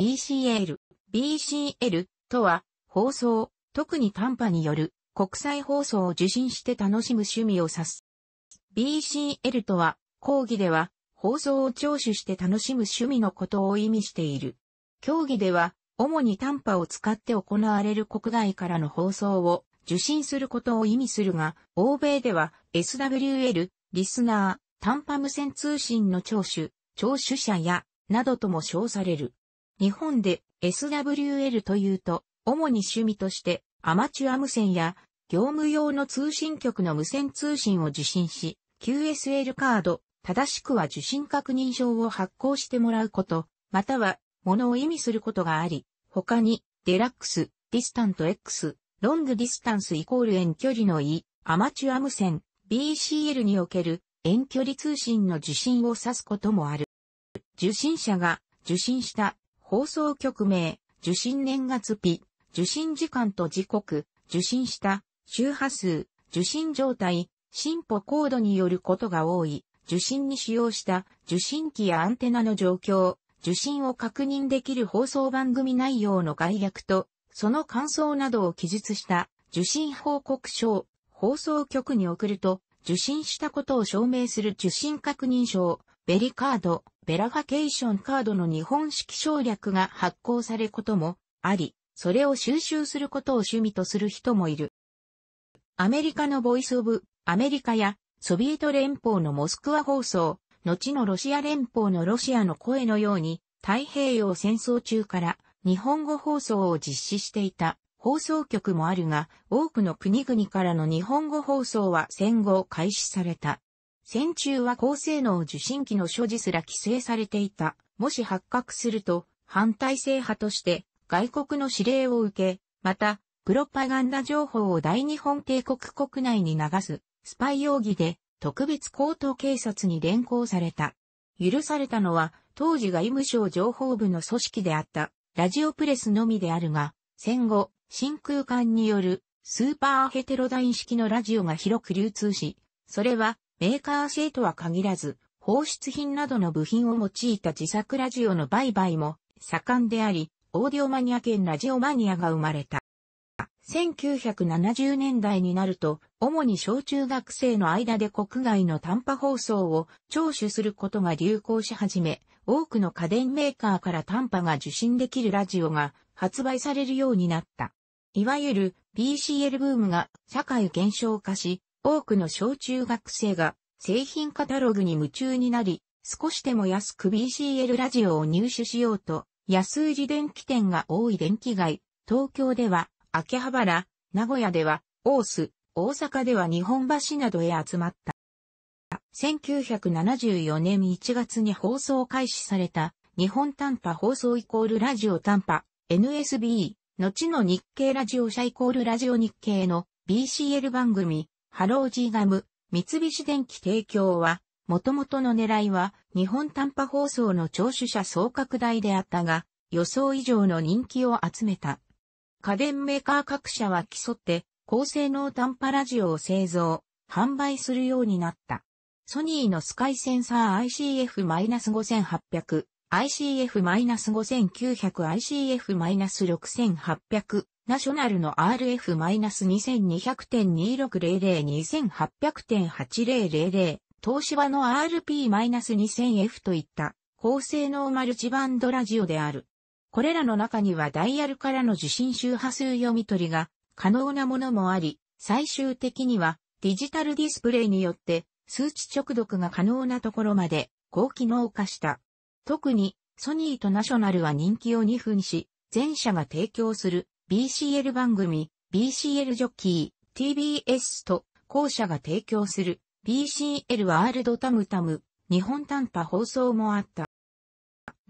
BCL。BCL とは、放送、特に短波による国際放送を受信して楽しむ趣味を指す。BCL とは、講義では、放送を聴取して楽しむ趣味のことを意味している。競技では、主に短波を使って行われる国外からの放送を受信することを意味するが、欧米では SWL、リスナー、短波無線通信の聴取、聴取者や、などとも称される。日本で SWL というと、主に趣味としてアマチュア無線や業務用の通信局の無線通信を受信し、QSL カード、正しくは受信確認証を発行してもらうこと、または、ものを意味することがあり、他に、デラックス、ディスタント X、ロングディスタンスイコール遠距離の E、アマチュア無線、BCL における遠距離通信の受信を指すこともある。受信者が受信した放送局名、受信年月日、受信時間と時刻、受信した、周波数、受信状態、進歩高度によることが多い、受信に使用した受信機やアンテナの状況、受信を確認できる放送番組内容の概略と、その感想などを記述した受信報告書を放送局に送ると、受信したことを証明する受信確認証、ベリカード、ベラファケーションカードの日本式省略が発行されることもあり、それを収集することを趣味とする人もいる。アメリカのボイスオブ、アメリカや、ソビエト連邦のモスクワ放送、後のロシア連邦のロシアの声のように、太平洋戦争中から日本語放送を実施していた放送局もあるが、多くの国々からの日本語放送は戦後開始された。戦中は高性能受信機の所持すら規制されていた。もし発覚すると、反体制派として外国の指令を受け、また、プロパガンダ情報を大日本帝国国内に流す、スパイ容疑で、特別高等警察に連行された。許されたのは、当時外務省情報部の組織であった、ラジオプレスのみであるが、戦後、真空管による、スーパーヘテロダイン式のラジオが広く流通し、それは、メーカー製とは限らず、放出品などの部品を用いた自作ラジオの売買も盛んであり、オーディオマニア兼ラジオマニアが生まれた。1970年代になると、主に小中学生の間で国外の短波放送を聴取することが流行し始め、多くの家電メーカーから短波が受信できるラジオが発売されるようになった。いわゆる PCL ブームが社会現象化し、多くの小中学生が製品カタログに夢中になり、少しでも安く BCL ラジオを入手しようと、安売り電気店が多い電気街、東京では秋葉原、名古屋では大須、大阪では日本橋などへ集まった。1974年1月に放送開始された日本短波放送イコールラジオ短波 NSB 後の日経ラジオ社イコールラジオ日経の BCL 番組ハロー G ガム、三菱電機提供は、もともとの狙いは、日本短波放送の聴取者総拡大であったが、予想以上の人気を集めた。家電メーカー各社は競って、高性能短波ラジオを製造、販売するようになった。ソニーのスカイセンサー ICF-5800、ICF-5900、ICF-6800 ナショナルの RF-2200.26002800.8000 東芝の RP-2000F といった高性能マルチバンドラジオである。これらの中にはダイヤルからの受信周波数読み取りが可能なものもあり、最終的にはデジタルディスプレイによって数値直読が可能なところまで高機能化した。特にソニーとナショナルは人気を2分し、前者が提供する BCL 番組、BCL ジョッキー、TBS と、校舎が提供する、BCL ワールドタムタム、日本短波放送もあった。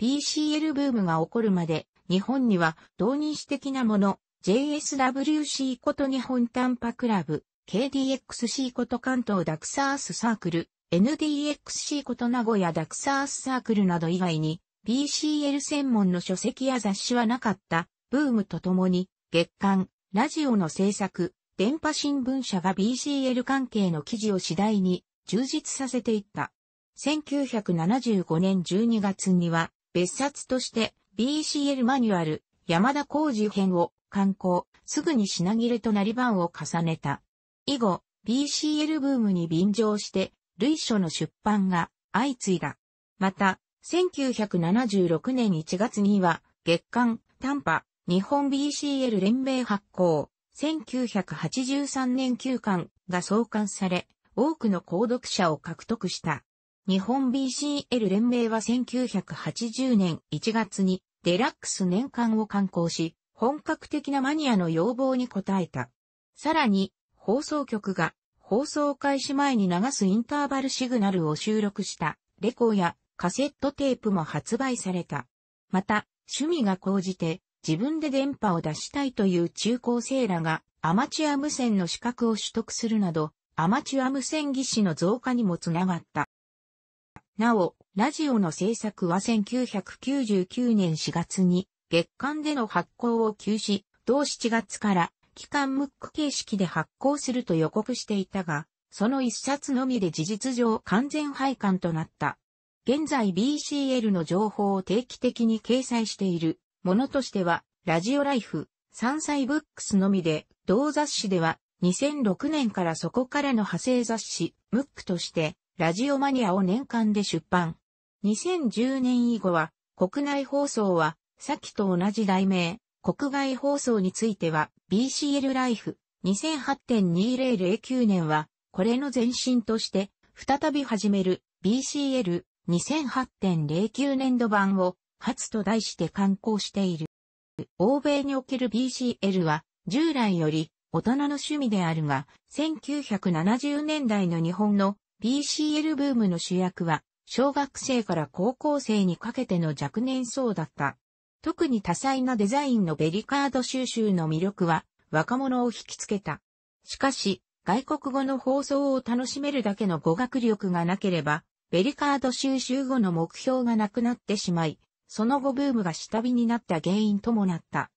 BCL ブームが起こるまで、日本には、同人誌的なもの、JSWC こと日本短波クラブ、KDXC こと関東ダクサースサークル、NDXC こと名古屋ダクサースサークルなど以外に、BCL 専門の書籍や雑誌はなかったブームとともに、月刊、ラジオの制作、電波新聞社が BCL 関係の記事を次第に充実させていった。1975年12月には、別冊として BCL マニュアル、山田工事編を刊行、すぐに品切れとなり版を重ねた。以後、BCL ブームに便乗して、類書の出版が相次いだ。また、1976年1月には、月刊、短波、日本 BCL 連盟発行、1983年休刊が創刊され、多くの購読者を獲得した。日本 BCL 連盟は1980年1月にデラックス年間を刊行し、本格的なマニアの要望に応えた。さらに、放送局が放送開始前に流すインターバルシグナルを収録したレコーやカセットテープも発売された。また、趣味が講じて自分で電波を出したいという中高生らがアマチュア無線の資格を取得するなど、アマチュア無線技師の増加にもつながった。なお、ラジオの制作は1999年4月に月間での発行を休止、同7月から期間ムック形式で発行すると予告していたが、その一冊のみで事実上完全廃刊となった。現在 BCL の情報を定期的に掲載しているものとしては、ラジオライフ、山菜ブックスのみで、同雑誌では、2006年からそこからの派生雑誌、ムックとして、ラジオマニアを年間で出版。2010年以後は、国内放送は、先と同じ題名、国外放送については、BCL ライフ、2008.2009年は、これの前身として、再び始める、BCL2008.09 年度版を、初と題して刊行している。欧米における BCL は、従来より大人の趣味であるが、1970年代の日本の BCL ブームの主役は、小学生から高校生にかけての若年層だった。特に多彩なデザインのベリカード収集の魅力は、若者を引きつけた。しかし、外国語の放送を楽しめるだけの語学力がなければ、ベリカード収集後の目標がなくなってしまい、その後ブームが下火になった原因ともなった。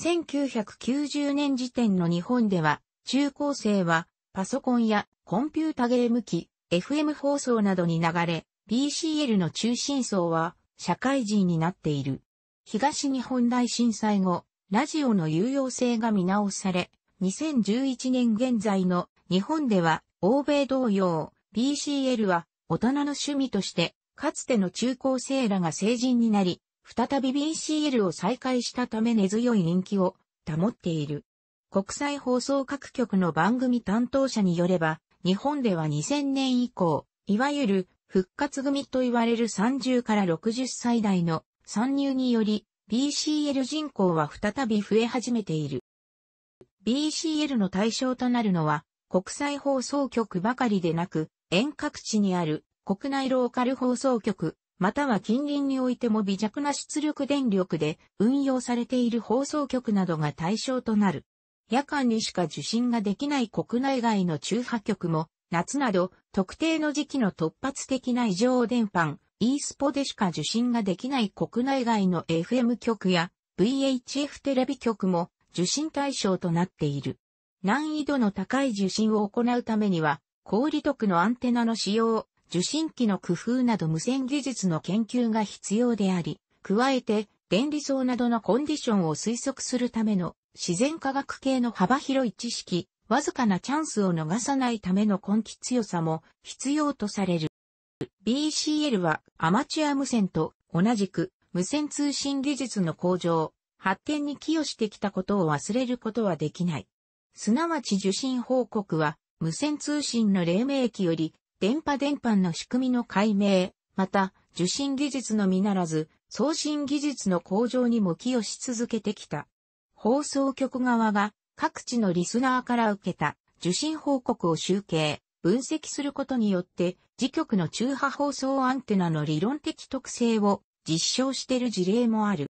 1990年時点の日本では、中高生はパソコンやコンピュータゲーム機、FM 放送などに流れ、BCL の中心層は社会人になっている。東日本大震災後、ラジオの有用性が見直され、2011年現在の日本では欧米同様、BCL は大人の趣味としてかつての中高生らが成人になり、再び BCL を再開したため根強い人気を保っている。国際放送各局の番組担当者によれば、日本では2000年以降、いわゆる復活組と言われる30から60歳代の参入により、BCL 人口は再び増え始めている。BCL の対象となるのは、国際放送局ばかりでなく、遠隔地にある国内ローカル放送局、または近隣においても微弱な出力電力で運用されている放送局などが対象となる。夜間にしか受信ができない国内外の中波局も、夏など特定の時期の突発的な異常電波、e スポでしか受信ができない国内外の FM 局や VHF テレビ局も受信対象となっている。難易度の高い受信を行うためには、高利得のアンテナの使用受信機の工夫など無線技術の研究が必要であり、加えて、電離層などのコンディションを推測するための自然科学系の幅広い知識、わずかなチャンスを逃さないための根気強さも必要とされる。BCL はアマチュア無線と同じく無線通信技術の向上、発展に寄与してきたことを忘れることはできない。すなわち受信報告は無線通信の黎明期より電波電波の仕組みの解明、また、受信技術のみならず、送信技術の向上にも寄与し続けてきた。放送局側が各地のリスナーから受けた受信報告を集計、分析することによって、自局の中波放送アンテナの理論的特性を実証している事例もある。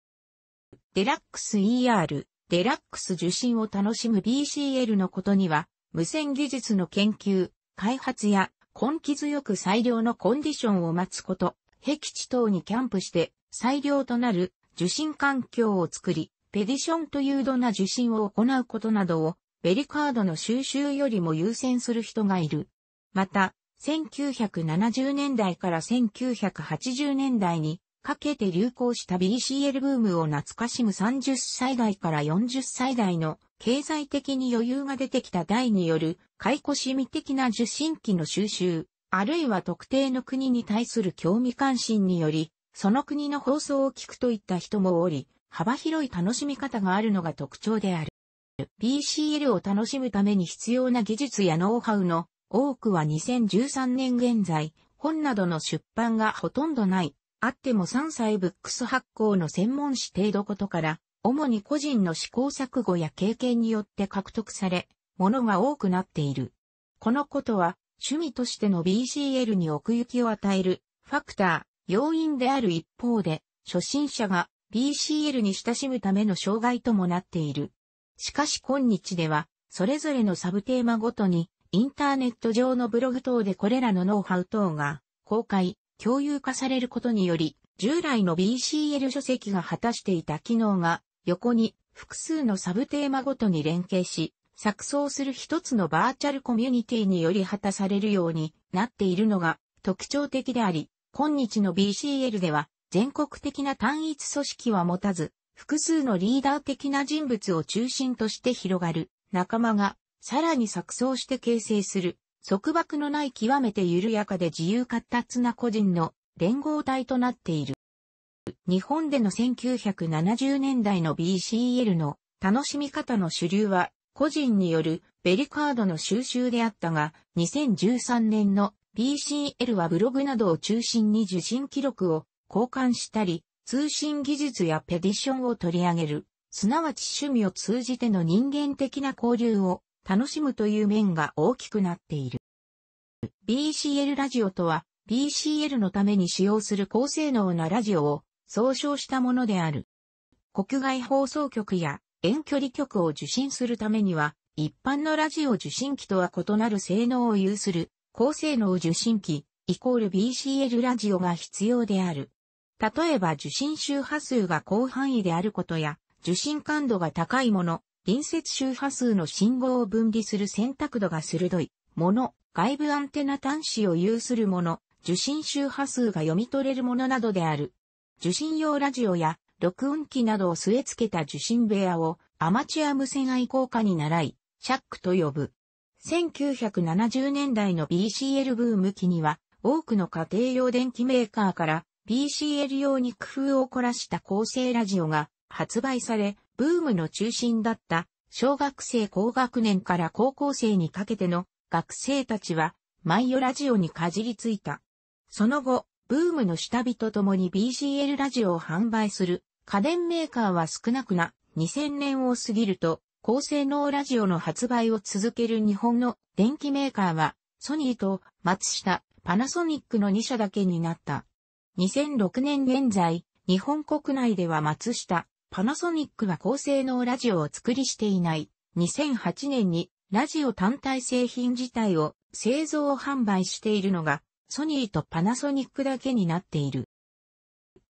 デラックス ER、デラックス受信を楽しむ BCL のことには、無線技術の研究、開発や根気強く最良のコンディションを待つこと、壁地等にキャンプして最良となる受信環境を作り、ペディションという度な受信を行うことなどを、ベリカードの収集よりも優先する人がいる。また、1970年代から1980年代にかけて流行した BCL ブームを懐かしむ30歳代から40歳代の経済的に余裕が出てきた代による解雇し味的な受信機の収集、あるいは特定の国に対する興味関心により、その国の放送を聞くといった人もおり、幅広い楽しみ方があるのが特徴である。BCL を楽しむために必要な技術やノウハウの多くは2013年現在、本などの出版がほとんどないあっても3歳ブックス発行の専門誌程度ことから、主に個人の試行錯誤や経験によって獲得され、ものが多くなっている。このことは、趣味としての BCL に奥行きを与える、ファクター、要因である一方で、初心者が BCL に親しむための障害ともなっている。しかし今日では、それぞれのサブテーマごとに、インターネット上のブログ等でこれらのノウハウ等が公開、共有化されることにより、従来の BCL 書籍が果たしていた機能が、横に複数のサブテーマごとに連携し、作成する一つのバーチャルコミュニティにより果たされるようになっているのが特徴的であり、今日の BCL では全国的な単一組織は持たず、複数のリーダー的な人物を中心として広がる仲間がさらに錯綜して形成する束縛のない極めて緩やかで自由活達な個人の連合体となっている。日本での1970年代の BCL の楽しみ方の主流は個人によるベリカードの収集であったが、2013年の BCL はブログなどを中心に受信記録を交換したり、通信技術やペディションを取り上げる、すなわち趣味を通じての人間的な交流を楽しむという面が大きくなっている。BCL ラジオとは、BCL のために使用する高性能なラジオを総称したものである。国外放送局や遠距離局を受信するためには、一般のラジオ受信機とは異なる性能を有する高性能受信機イコール BCL ラジオが必要である。例えば受信周波数が広範囲であることや受信感度が高いもの、隣接周波数の信号を分離する選択度が鋭いもの、外部アンテナ端子を有するもの、受信周波数が読み取れるものなどである。受信用ラジオや録音機などを据え付けた受信部屋をアマチュア無線愛好家に習い、シャックと呼ぶ。1970年代の BCL ブーム期には多くの家庭用電機メーカーから BCL 用に工夫を凝らした構成ラジオが発売され、ブームの中心だった小学生高学年から高校生にかけての学生たちはマイオラジオにかじりついた。その後、ブームの下火と共に BGL ラジオを販売する家電メーカーは少なくな2000年を過ぎると高性能ラジオの発売を続ける日本の電機メーカーはソニーと松下、パナソニックの2社だけになった。2006年現在、日本国内では松下、パナソニックは高性能ラジオを作りしていない。2008年にラジオ単体製品自体を製造販売しているのがソニーとパナソニックだけになっている。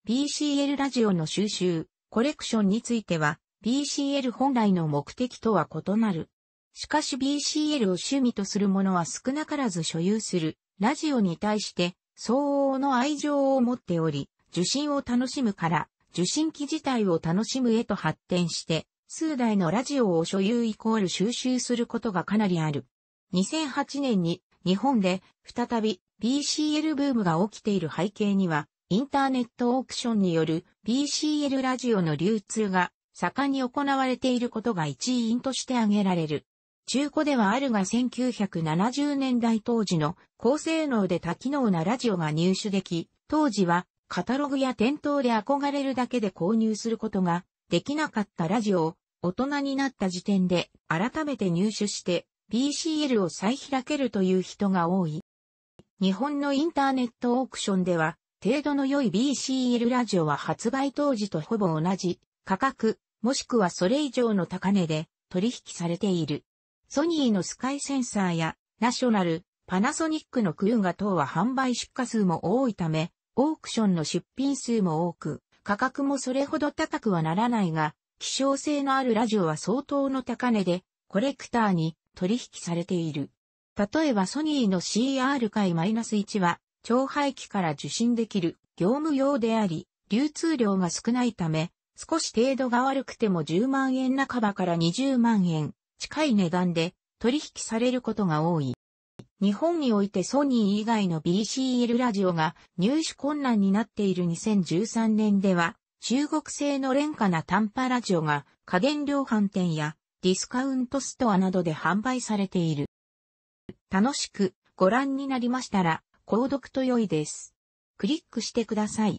BCL ラジオの収集、コレクションについては BCL 本来の目的とは異なる。しかし BCL を趣味とする者は少なからず所有するラジオに対して相応の愛情を持っており、受信を楽しむから受信機自体を楽しむへと発展して、数台のラジオを所有イコール収集することがかなりある。2008年に日本で再び BCL ブームが起きている背景には、インターネットオークションによる BCL ラジオの流通が盛んに行われていることが一因として挙げられる。中古ではあるが1970年代当時の高性能で多機能なラジオが入手でき、当時はカタログや店頭で憧れるだけで購入することができなかったラジオを大人になった時点で改めて入手して b c l を再開けるという人が多い。日本のインターネットオークションでは程度の良い BCL ラジオは発売当時とほぼ同じ価格もしくはそれ以上の高値で取引されている。ソニーのスカイセンサーやナショナル、パナソニックのクーガ等は販売出荷数も多いため、オークションの出品数も多く、価格もそれほど高くはならないが、希少性のあるラジオは相当の高値で、コレクターに取引されている。例えばソニーの CR 回 -1 は、超廃棄から受信できる業務用であり、流通量が少ないため、少し程度が悪くても10万円半ばから20万円近い値段で取引されることが多い。日本においてソニー以外の BCL ラジオが入手困難になっている2013年では、中国製の廉価な短波ラジオが家電量販店やディスカウントストアなどで販売されている。楽しくご覧になりましたら、購読と良いです。クリックしてください。